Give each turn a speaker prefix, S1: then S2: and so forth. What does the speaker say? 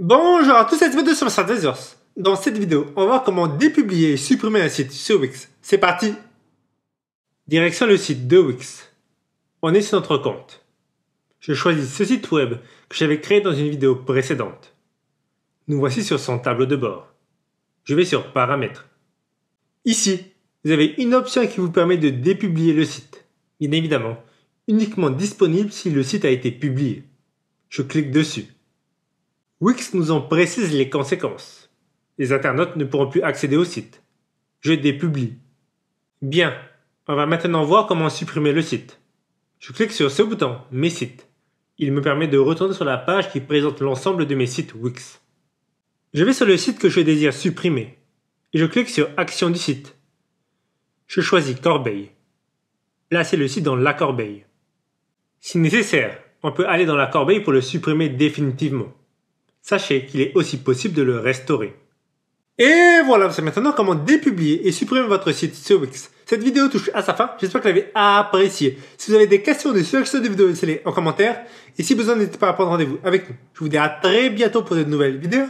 S1: Bonjour à tous, cette vidéo sur Strategios. Dans cette vidéo, on va voir comment dépublier et supprimer un site sur Wix. C'est parti Direction le site de Wix. On est sur notre compte. Je choisis ce site web que j'avais créé dans une vidéo précédente. Nous voici sur son tableau de bord. Je vais sur Paramètres. Ici, vous avez une option qui vous permet de dépublier le site. Bien évidemment, uniquement disponible si le site a été publié. Je clique dessus. Wix nous en précise les conséquences. Les internautes ne pourront plus accéder au site. Je dépublie. Bien, on va maintenant voir comment supprimer le site. Je clique sur ce bouton, Mes sites. Il me permet de retourner sur la page qui présente l'ensemble de mes sites Wix. Je vais sur le site que je désire supprimer et je clique sur Action du site. Je choisis Corbeille. Placez le site dans la corbeille. Si nécessaire, on peut aller dans la corbeille pour le supprimer définitivement. Sachez qu'il est aussi possible de le restaurer. Et voilà, c'est maintenant comment dépublier et supprimer votre site sur Cette vidéo touche à sa fin, j'espère que vous l'avez appréciée. Si vous avez des questions des sujets de vidéos, laissez-les en commentaire. Et si besoin, n'hésitez pas à prendre rendez-vous avec nous. Je vous dis à très bientôt pour de nouvelles vidéos.